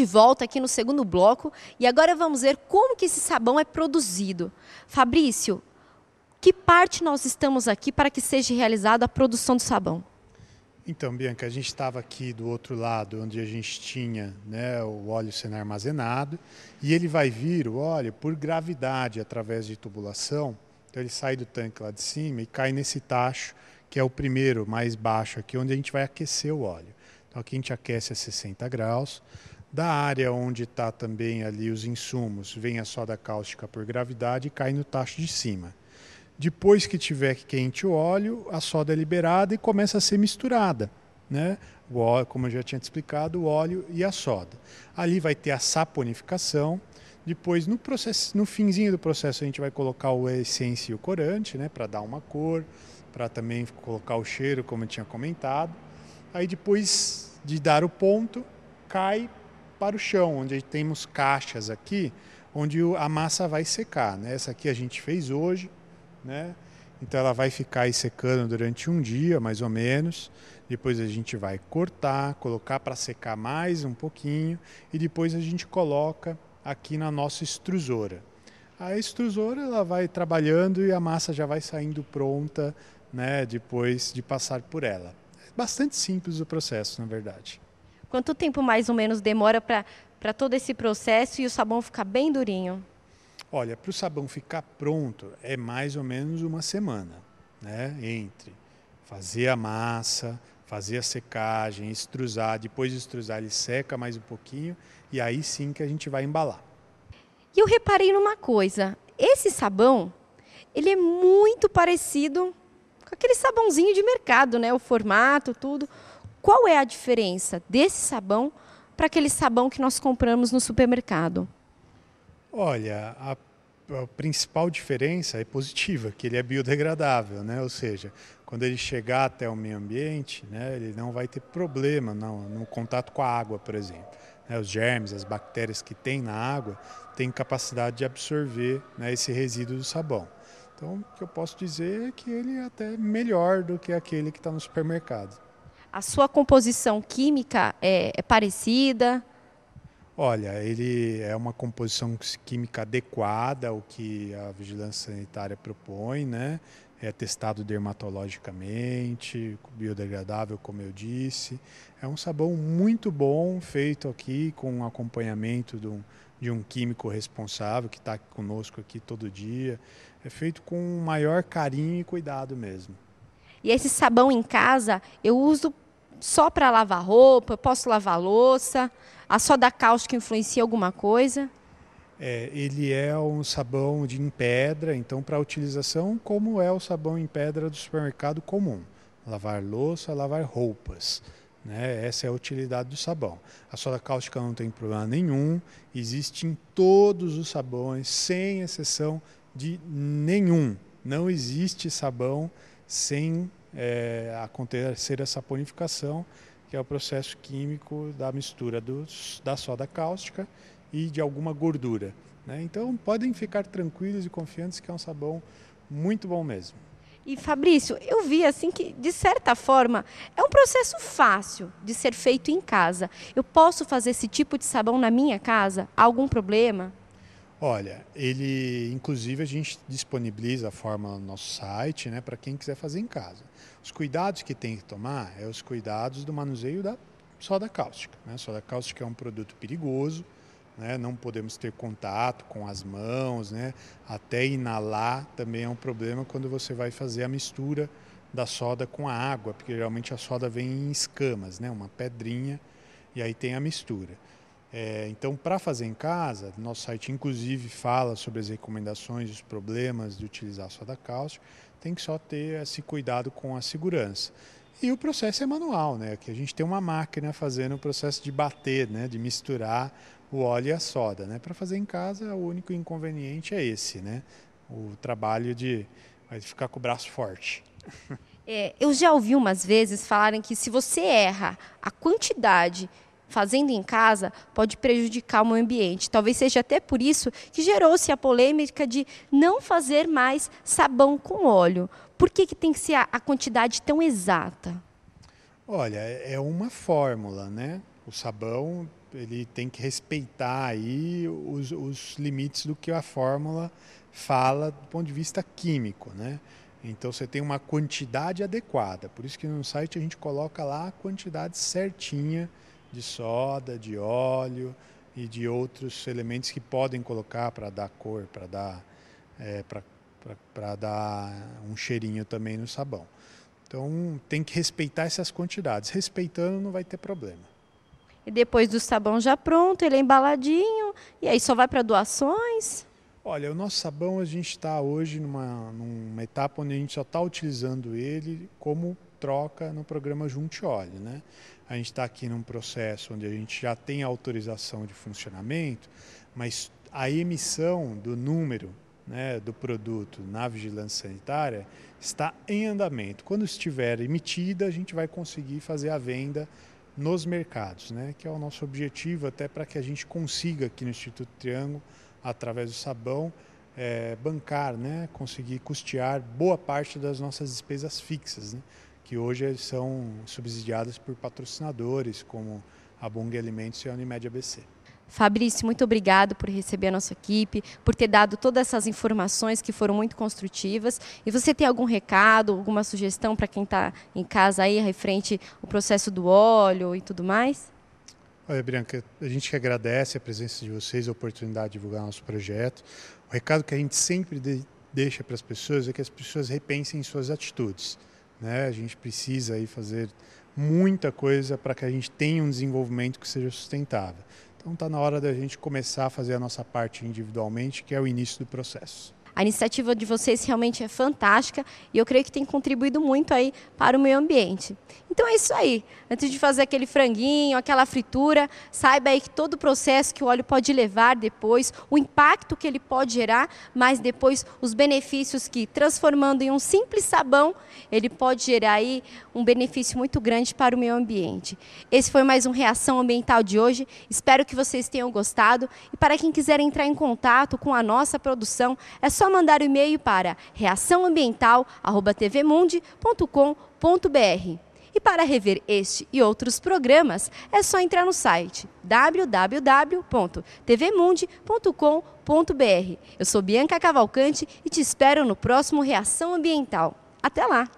de volta aqui no segundo bloco e agora vamos ver como que esse sabão é produzido. Fabrício, que parte nós estamos aqui para que seja realizada a produção do sabão? Então, Bianca, a gente estava aqui do outro lado, onde a gente tinha né, o óleo sendo armazenado, e ele vai vir, o óleo, por gravidade, através de tubulação. Então, ele sai do tanque lá de cima e cai nesse tacho, que é o primeiro, mais baixo aqui, onde a gente vai aquecer o óleo. Então, aqui a gente aquece a 60 graus da área onde está também ali os insumos, vem a soda cáustica por gravidade e cai no tacho de cima. Depois que tiver quente o óleo, a soda é liberada e começa a ser misturada. Né? O óleo, como eu já tinha te explicado, o óleo e a soda. Ali vai ter a saponificação. Depois, no, processo, no finzinho do processo, a gente vai colocar o essência e o corante, né? para dar uma cor, para também colocar o cheiro, como eu tinha comentado. Aí, depois de dar o ponto, cai para o chão, onde temos caixas aqui, onde a massa vai secar. Né? Essa aqui a gente fez hoje, né? então ela vai ficar aí secando durante um dia, mais ou menos. Depois a gente vai cortar, colocar para secar mais um pouquinho e depois a gente coloca aqui na nossa extrusora. A extrusora ela vai trabalhando e a massa já vai saindo pronta, né, depois de passar por ela. É bastante simples o processo, na verdade. Quanto tempo mais ou menos demora para todo esse processo e o sabão ficar bem durinho? Olha, para o sabão ficar pronto é mais ou menos uma semana, né? Entre fazer a massa, fazer a secagem, extrusar, depois de extrusar ele seca mais um pouquinho e aí sim que a gente vai embalar. E eu reparei numa coisa, esse sabão, ele é muito parecido com aquele sabãozinho de mercado, né? O formato, tudo. Qual é a diferença desse sabão para aquele sabão que nós compramos no supermercado? Olha, a a principal diferença é positiva, que ele é biodegradável, né? ou seja, quando ele chegar até o meio ambiente, né, ele não vai ter problema no, no contato com a água, por exemplo. Né? Os germes, as bactérias que tem na água, têm capacidade de absorver né, esse resíduo do sabão. Então, o que eu posso dizer é que ele é até melhor do que aquele que está no supermercado. A sua composição química é, é parecida? Olha, ele é uma composição química adequada ao que a vigilância sanitária propõe, né? É testado dermatologicamente, biodegradável, como eu disse. É um sabão muito bom, feito aqui com acompanhamento de um, de um químico responsável que está conosco aqui todo dia. É feito com o maior carinho e cuidado mesmo. E esse sabão em casa eu uso só para lavar roupa, eu posso lavar louça, a soda cáustica influencia alguma coisa? É, ele é um sabão de em pedra, então para utilização como é o sabão em pedra do supermercado comum, lavar louça, lavar roupas. Né? Essa é a utilidade do sabão. A soda cáustica não tem problema nenhum, existe em todos os sabões, sem exceção de nenhum. Não existe sabão sem é, acontecer essa purificação, que é o processo químico da mistura dos, da soda cáustica e de alguma gordura. Né? Então podem ficar tranquilos e confiantes que é um sabão muito bom mesmo. E Fabrício, eu vi assim que, de certa forma, é um processo fácil de ser feito em casa. Eu posso fazer esse tipo de sabão na minha casa? Há algum problema? Olha, ele, inclusive, a gente disponibiliza a fórmula no nosso site, né, para quem quiser fazer em casa. Os cuidados que tem que tomar é os cuidados do manuseio da soda cáustica. Né? Soda cáustica é um produto perigoso, né? não podemos ter contato com as mãos, né? até inalar também é um problema quando você vai fazer a mistura da soda com a água, porque geralmente a soda vem em escamas, né? uma pedrinha, e aí tem a mistura. É, então, para fazer em casa, nosso site inclusive fala sobre as recomendações, os problemas de utilizar soda cálcio Tem que só ter esse cuidado com a segurança. E o processo é manual, né? Que a gente tem uma máquina fazendo o processo de bater, né? De misturar o óleo e a soda, né? Para fazer em casa, o único inconveniente é esse, né? O trabalho de vai ficar com o braço forte. É, eu já ouvi umas vezes falarem que se você erra a quantidade fazendo em casa pode prejudicar o meio ambiente. Talvez seja até por isso que gerou-se a polêmica de não fazer mais sabão com óleo. Por que, que tem que ser a quantidade tão exata? Olha, é, é uma fórmula, né? O sabão ele tem que respeitar aí os, os limites do que a fórmula fala do ponto de vista químico, né? Então você tem uma quantidade adequada. Por isso que no site a gente coloca lá a quantidade certinha de soda, de óleo e de outros elementos que podem colocar para dar cor, para dar, é, dar um cheirinho também no sabão. Então tem que respeitar essas quantidades. Respeitando não vai ter problema. E depois do sabão já pronto, ele é embaladinho, e aí só vai para doações? Olha, o nosso sabão a gente está hoje numa, numa etapa onde a gente só está utilizando ele como troca no programa Junte Óleo. Né? A gente está aqui num processo onde a gente já tem autorização de funcionamento, mas a emissão do número né, do produto na vigilância sanitária está em andamento. Quando estiver emitida, a gente vai conseguir fazer a venda nos mercados, né, que é o nosso objetivo, até para que a gente consiga aqui no Instituto Triângulo, através do sabão, é, bancar, né, conseguir custear boa parte das nossas despesas fixas. Né? que hoje são subsidiadas por patrocinadores como a Bung Alimentos e a Unimed ABC. Fabrício, muito obrigado por receber a nossa equipe, por ter dado todas essas informações que foram muito construtivas. E você tem algum recado, alguma sugestão para quem está em casa aí, referente ao processo do óleo e tudo mais? Olha, Bianca, a gente que agradece a presença de vocês, a oportunidade de divulgar nosso projeto. O recado que a gente sempre deixa para as pessoas é que as pessoas repensem suas atitudes. Né? A gente precisa aí fazer muita coisa para que a gente tenha um desenvolvimento que seja sustentável. Então está na hora da gente começar a fazer a nossa parte individualmente, que é o início do processo. A iniciativa de vocês realmente é fantástica e eu creio que tem contribuído muito aí para o meio ambiente. Então é isso aí. Antes de fazer aquele franguinho, aquela fritura, saiba aí que todo o processo que o óleo pode levar depois, o impacto que ele pode gerar, mas depois os benefícios que, transformando em um simples sabão, ele pode gerar aí um benefício muito grande para o meio ambiente. Esse foi mais um Reação Ambiental de hoje. Espero que vocês tenham gostado. E para quem quiser entrar em contato com a nossa produção, é só mandar o um e-mail para reaçãoambiental.tvmund.com.br. E para rever este e outros programas, é só entrar no site www.tvmundi.com.br. Eu sou Bianca Cavalcante e te espero no próximo Reação Ambiental. Até lá!